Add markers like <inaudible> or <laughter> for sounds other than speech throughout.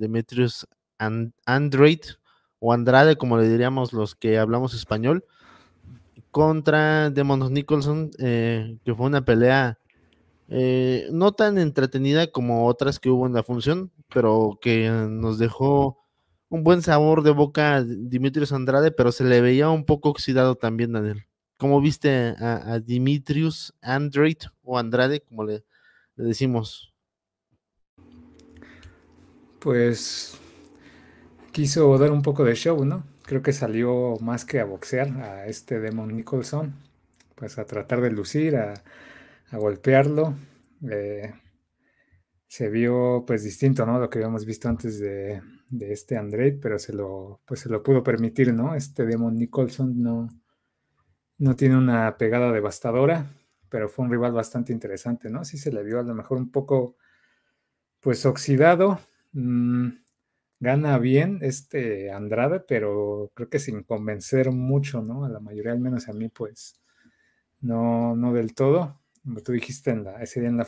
Demetrius Andrade, o Andrade, como le diríamos los que hablamos español, contra Demon Nicholson, eh, que fue una pelea eh, no tan entretenida como otras que hubo en la función, pero que nos dejó un buen sabor de boca a Andrade, pero se le veía un poco oxidado también, Daniel. ¿Cómo viste a, a Dimitrius Andrade o Andrade, como le, le decimos? pues quiso dar un poco de show, ¿no? Creo que salió más que a boxear a este Demon Nicholson, pues a tratar de lucir, a, golpearlo. Eh, se vio pues distinto, ¿no? Lo que habíamos visto antes de, este Andrade, pero se lo, pues, se lo pudo permitir, ¿no? Este Demon Nicholson no, no tiene una pegada devastadora, pero fue un rival bastante interesante, ¿no? Sí se le vio a lo mejor un poco pues oxidado, Mm, gana bien este Andrade, pero creo que sin convencer mucho, ¿no? A la mayoría, al menos a mí, pues no, no del todo. Como tú dijiste en la, ese día en la,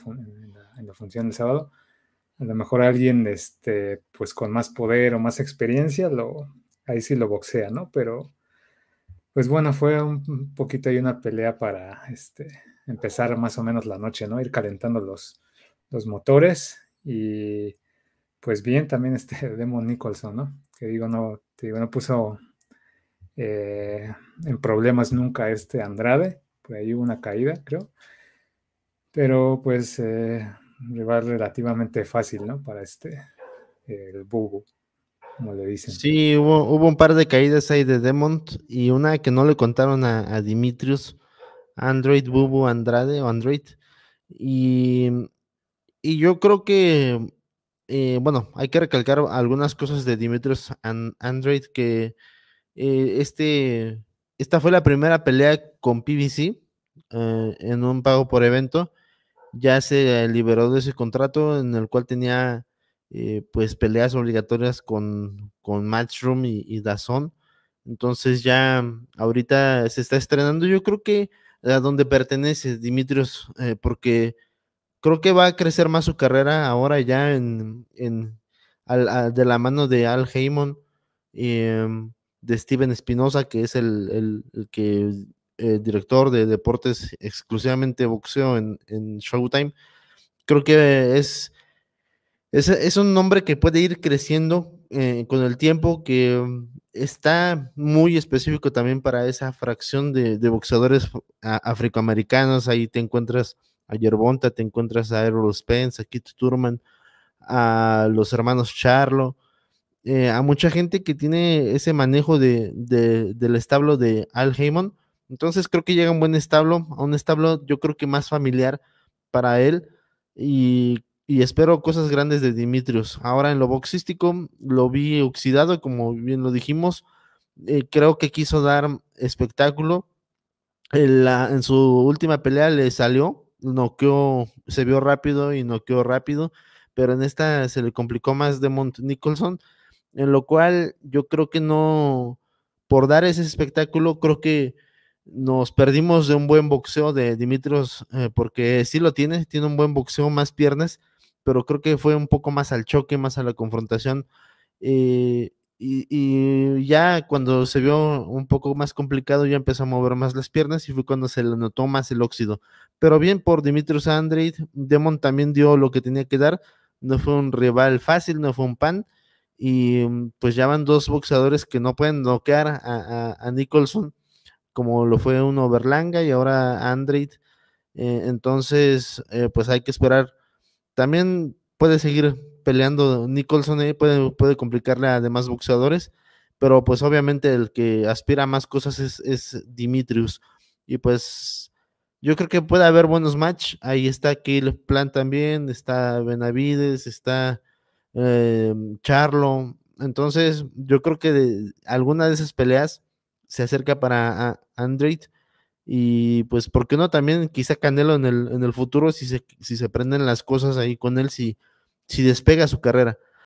función del sábado, a lo mejor alguien este, pues con más poder o más experiencia, lo, ahí sí lo boxea, ¿no? Pero pues bueno, fue un poquito ahí una pelea para este, empezar más o menos la noche, ¿no? Ir calentando los, los motores y pues bien también este <laughs> Demon Nicholson, ¿no? Que digo, no, te digo, no puso eh, en problemas nunca este Andrade, por ahí hubo una caída, creo. Pero pues eh, rival relativamente fácil, ¿no? Para este, el Bubu, como le dicen. Sí, hubo, un par de caídas ahí de Demon. y una que no le contaron a, Dimitrius, Android, Bubu, Andrade o Android. Y, y yo creo que eh, bueno, hay que recalcar algunas cosas de Dimitrios Android que eh, este, esta fue la primera pelea con PBC eh, en un pago por evento. Ya se liberó de ese contrato en el cual tenía pues peleas obligatorias con, con Matchroom y, y Dazón. Entonces ya mm, ahorita se está estrenando, yo creo que a donde pertenece Dimitrios, porque creo que va a crecer más su carrera ahora ya en, de la mano de Al Heyman, y em, de Steven Espinosa, que es el, el, eh, director de deportes exclusivamente boxeo en, en Showtime. Creo que es, es, es, un nombre que puede ir creciendo eh, con el tiempo, que mm, está muy específico también para esa fracción de, de boxeadores afroamericanos. Ahí te encuentras a Yerbonta, te encuentras a Errol Spence, a Kit Turman, a los hermanos Charlo, eh, a mucha gente que tiene ese manejo de, del establo de Al Heyman. Entonces creo que llega un buen establo, a un establo yo creo que más familiar para él y, espero cosas grandes de Dimitrios. Ahora en lo boxístico lo vi oxidado, como bien lo dijimos, eh, creo que quiso dar espectáculo. en su última pelea le salió, noqueó, se vio rápido y no quedó rápido, pero en esta se le complicó más de Mont Nicholson, en lo cual yo creo que no, por dar ese espectáculo, creo que nos perdimos de un buen boxeo de Dimitrios, eh, porque sí lo tiene, tiene un buen boxeo, más piernas, pero creo que fue un poco más al choque, más a la confrontación. Eh, y, ya cuando se vio un poco más complicado, ya empezó a mover más las piernas y fue cuando se le notó más el óxido. Pero bien por Dimitrios Andrade, Demon también dio lo que tenía que dar. No fue un rival fácil, no fue un pan. Y mm, pues ya van dos boxeadores que no pueden noquear a, Nicholson, como lo fue uno Berlanga y ahora Andrade. Eh, entonces, eh, pues hay que esperar. También puede seguir peleando Nicholson ahí puede, complicarle a demás boxeadores, pero pues obviamente el que aspira a más cosas es, es Dimitrius. Y pues yo creo que puede haber buenos match. Ahí está Kill Plan también, está Benavides, está em, Charlo. Entonces yo creo que alguna de esas peleas se acerca para Andrade Y pues, ¿por qué no también quizá Canelo en el, en el futuro si se, si se prenden las cosas ahí con él, si si despega su carrera.